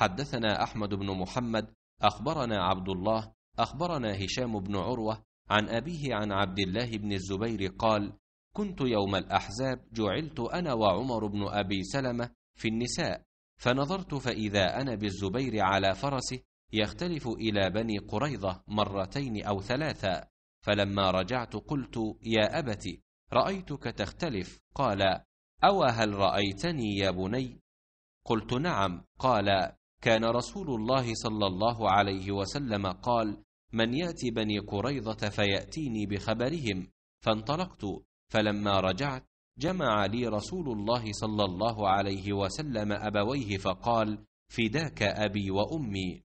حدثنا احمد بن محمد اخبرنا عبد الله اخبرنا هشام بن عروه عن ابيه عن عبد الله بن الزبير قال كنت يوم الاحزاب جعلت انا وعمر بن ابي سلمه في النساء فنظرت فاذا انا بالزبير على فرسه يختلف الى بني قريظه مرتين او ثلاثه فلما رجعت قلت يا ابت رايتك تختلف قال أو هل رأيتني يا بني؟ قلت نعم، قال: كان رسول الله صلى الله عليه وسلم قال من ياتي بني قريظه فياتيني بخبرهم فانطلقت فلما رجعت جمع لي رسول الله صلى الله عليه وسلم ابويه فقال فداك ابي وامي